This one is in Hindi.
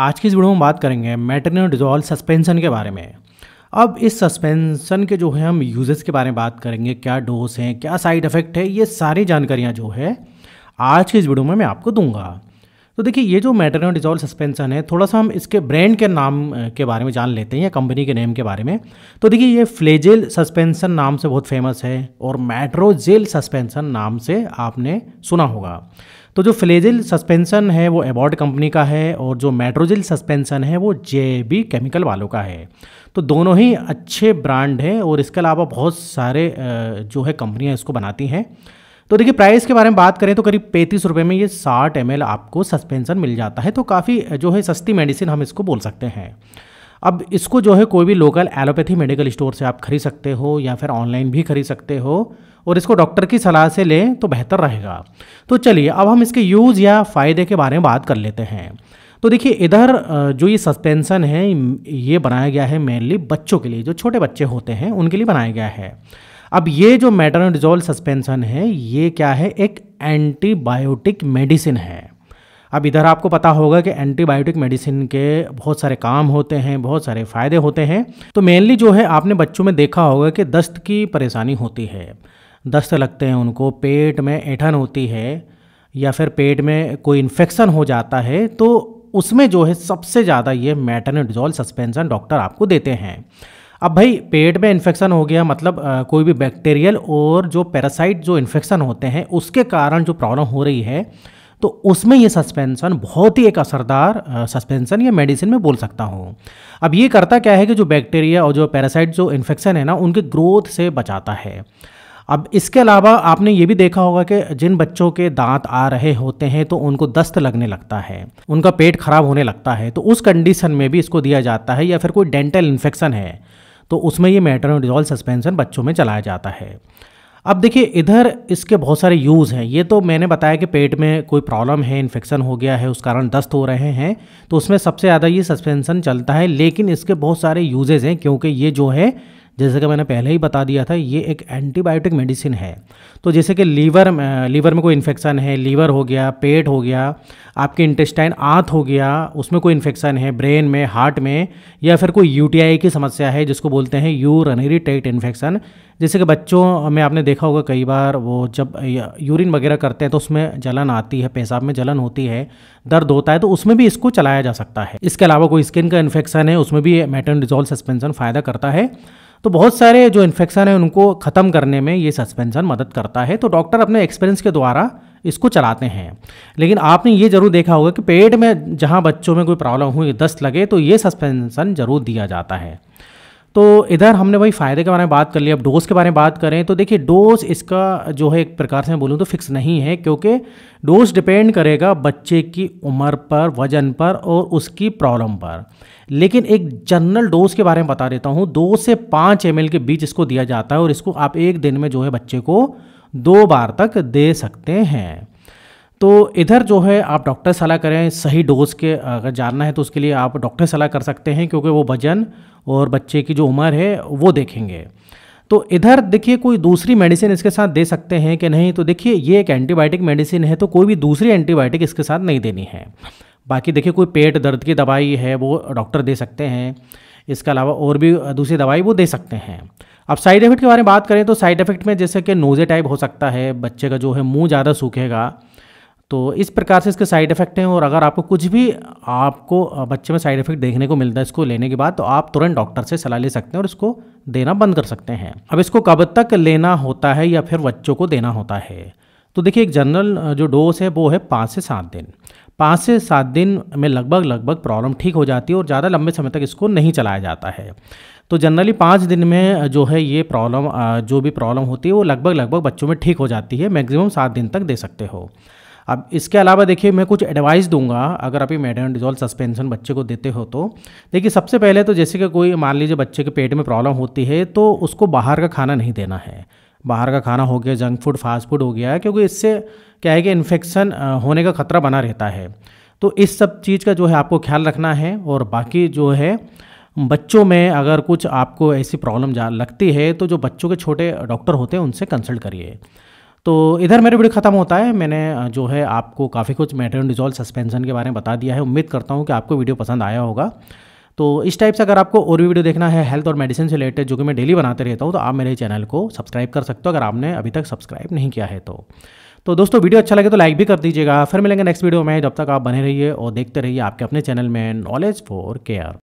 आज की इस वीडियो में बात करेंगे मेटरनल डिजॉल सस्पेंसन के बारे में अब इस सस्पेंसन के जो है हम यूजेस के बारे में बात करेंगे क्या डोज हैं क्या साइड इफ़ेक्ट है ये सारी जानकारियाँ जो है आज की इस वीडियो में मैं आपको दूंगा तो देखिए ये जो मेटरनल डिजॉल सस्पेंसन है थोड़ा सा हम इसके ब्रांड के नाम के बारे में जान लेते हैं या कंपनी के नेम के बारे में तो देखिए ये फ्लेजेल सस्पेंसन नाम से बहुत फेमस है और मेट्रोजेल सस्पेंसन नाम से आपने सुना होगा तो जो फ्लेजिल सस्पेंसन है वो एबॉर्ड कंपनी का है और जो मेट्रोजिल सस्पेंसन है वो जे बी केमिकल वालों का है तो दोनों ही अच्छे ब्रांड हैं और इसके अलावा बहुत सारे जो है कंपनियाँ इसको बनाती हैं तो देखिए प्राइस के बारे में बात करें तो करीब पैंतीस रुपये में ये साठ एम आपको सस्पेंसन मिल जाता है तो काफ़ी जो है सस्ती मेडिसिन हम इसको बोल सकते हैं अब इसको जो है कोई भी लोकल एलोपैथी मेडिकल स्टोर से आप खरीद सकते हो या फिर ऑनलाइन भी खरीद सकते हो और इसको डॉक्टर की सलाह से लें तो बेहतर रहेगा तो चलिए अब हम इसके यूज़ या फ़ायदे के बारे में बात कर लेते हैं तो देखिए इधर जो ये सस्पेंसन है ये बनाया गया है मेनली बच्चों के लिए जो छोटे बच्चे होते हैं उनके लिए बनाया गया है अब ये जो मेटानोडिजोल सस्पेंसन है ये क्या है एक एंटीबायोटिक मेडिसिन है अब इधर आपको पता होगा कि एंटीबायोटिक मेडिसिन के बहुत सारे काम होते हैं बहुत सारे फ़ायदे होते हैं तो मेनली जो है आपने बच्चों में देखा होगा कि दस्त की परेशानी होती है दस्त लगते हैं उनको पेट में ऐठन होती है या फिर पेट में कोई इन्फेक्शन हो जाता है तो उसमें जो है सबसे ज़्यादा ये मैटरनिडजॉल सस्पेंसन डॉक्टर आपको देते हैं अब भाई पेट में इन्फेक्शन हो गया मतलब आ, कोई भी बैक्टीरियल और जो पैरासाइट जो इन्फेक्शन होते हैं उसके कारण जो प्रॉब्लम हो रही है तो उसमें ये सस्पेंसन बहुत ही एक असरदार सस्पेंसन या मेडिसिन में बोल सकता हूँ अब ये करता क्या है कि जो बैक्टीरिया और जो पैरासाइट जो इन्फेक्शन है ना उनके ग्रोथ से बचाता है अब इसके अलावा आपने ये भी देखा होगा कि जिन बच्चों के दांत आ रहे होते हैं तो उनको दस्त लगने लगता है उनका पेट खराब होने लगता है तो उस कंडीशन में भी इसको दिया जाता है या फिर कोई डेंटल इन्फेक्शन है तो उसमें ये मेटरनोडिजॉल सस्पेंसन बच्चों में चलाया जाता है अब देखिए इधर इसके बहुत सारे यूज़ हैं ये तो मैंने बताया कि पेट में कोई प्रॉब्लम है इन्फेक्शन हो गया है उस कारण दस्त हो रहे हैं तो उसमें सबसे ज़्यादा ये सस्पेंसन चलता है लेकिन इसके बहुत सारे यूजेज़ हैं क्योंकि ये जो है जैसे कि मैंने पहले ही बता दिया था ये एक एंटीबायोटिक मेडिसिन है तो जैसे कि लीवर लीवर में कोई इन्फेक्शन है लीवर हो गया पेट हो गया आपके इंटेस्टाइन आँत हो गया उसमें कोई इन्फेक्शन है ब्रेन में हार्ट में या फिर कोई यूटीआई की समस्या है जिसको बोलते हैं यूरनरी टेट इन्फेक्शन जैसे कि बच्चों में आपने देखा होगा कई बार वो जब यूरिन वगैरह करते हैं तो उसमें जलन आती है पेशाब में जलन होती है दर्द होता है तो उसमें भी इसको चलाया जा सकता है इसके अलावा कोई स्किन का इन्फेक्शन है उसमें भी मेटन डिजोल्व सस्पेंसन फ़ायदा करता है तो बहुत सारे जो इन्फेक्शन है उनको ख़त्म करने में ये सस्पेंसन मदद करता है तो डॉक्टर अपने एक्सपीरियंस के द्वारा इसको चलाते हैं लेकिन आपने ये ज़रूर देखा होगा कि पेट में जहाँ बच्चों में कोई प्रॉब्लम हुई दस्त लगे तो ये सस्पेंसन ज़रूर दिया जाता है तो इधर हमने भाई फ़ायदे के बारे में बात कर ली अब डोज के बारे में बात करें तो देखिए डोज इसका जो है एक प्रकार से मैं बोलूँ तो फिक्स नहीं है क्योंकि डोज डिपेंड करेगा बच्चे की उम्र पर वजन पर और उसकी प्रॉब्लम पर लेकिन एक जनरल डोज के बारे में बता देता हूँ दो से पाँच एम के बीच इसको दिया जाता है और इसको आप एक दिन में जो है बच्चे को दो बार तक दे सकते हैं तो इधर जो है आप डॉक्टर सलाह करें सही डोज के अगर जानना है तो उसके लिए आप डॉक्टर सलाह कर सकते हैं क्योंकि वो वजन और बच्चे की जो उम्र है वो देखेंगे तो इधर देखिए कोई दूसरी मेडिसिन इसके साथ दे सकते हैं कि नहीं तो देखिए ये एक एंटीबायोटिक मेडिसिन है तो कोई भी दूसरी एंटीबायोटिक इसके साथ नहीं देनी है बाकी देखिए कोई पेट दर्द की दवाई है वो डॉक्टर दे सकते हैं इसके अलावा और भी दूसरी दवाई वो दे सकते हैं अब साइड इफेक्ट के बारे में बात करें तो साइड इफेक्ट में जैसे कि नोज़े टाइप हो सकता है बच्चे का जो है मुंह ज़्यादा सूखेगा तो इस प्रकार से इसके साइड इफेक्ट हैं और अगर आपको कुछ भी आपको बच्चे में साइड इफेक्ट देखने को मिलता है इसको लेने के बाद तो आप तुरंत डॉक्टर से सलाह ले सकते हैं और इसको देना बंद कर सकते हैं अब इसको कब तक लेना होता है या फिर बच्चों को देना होता है तो देखिए एक जनरल जो डोज है वो है पाँच से सात दिन पाँच से सात दिन में लगभग लगभग प्रॉब्लम ठीक हो जाती है और ज़्यादा लंबे समय तक इसको नहीं चलाया जाता है तो जनरली पाँच दिन में जो है ये प्रॉब्लम जो भी प्रॉब्लम होती है वो लगभग लगभग बच्चों में ठीक हो जाती है मैक्सिमम सात दिन तक दे सकते हो अब इसके अलावा देखिए मैं कुछ एडवाइस दूंगा अगर आप ये मेडन डिजॉल्व सस्पेंशन बच्चे को देते हो तो देखिए सबसे पहले तो जैसे कि कोई मान लीजिए बच्चे के पेट में प्रॉब्लम होती है तो उसको बाहर का खाना नहीं देना है बाहर का खाना हो गया जंक फूड फास्ट फूड हो गया है क्योंकि इससे क्या है कि इन्फेक्शन होने का खतरा बना रहता है तो इस सब चीज़ का जो है आपको ख्याल रखना है और बाकी जो है बच्चों में अगर कुछ आपको ऐसी प्रॉब्लम जा लगती है तो जो बच्चों के छोटे डॉक्टर होते हैं उनसे कंसल्ट करिए तो इधर मेरे वीडियो ख़त्म होता है मैंने जो है आपको काफ़ी कुछ मेटरन डिजॉल्व सस्पेंशन के बारे में बता दिया है उम्मीद करता हूँ कि आपको वीडियो पसंद आया होगा तो इस टाइप से अगर आपको और भी वीडियो देखना है हेल्थ और मेडिसिन से रिलेटेड जो कि मैं डेली बनाते रहता हूँ तो आप मेरे चैनल को सब्सक्राइब कर सकते हो अगर आपने अभी तक सब्सक्राइब नहीं किया है तो तो दोस्तों वीडियो अच्छा लगे तो लाइक भी कर दीजिएगा फिर मिलेंगे नेक्स्ट वीडियो में जब तक आप बने रहिए और देखते रहिए आपके अपने चैनल में नॉलेज फॉर केयर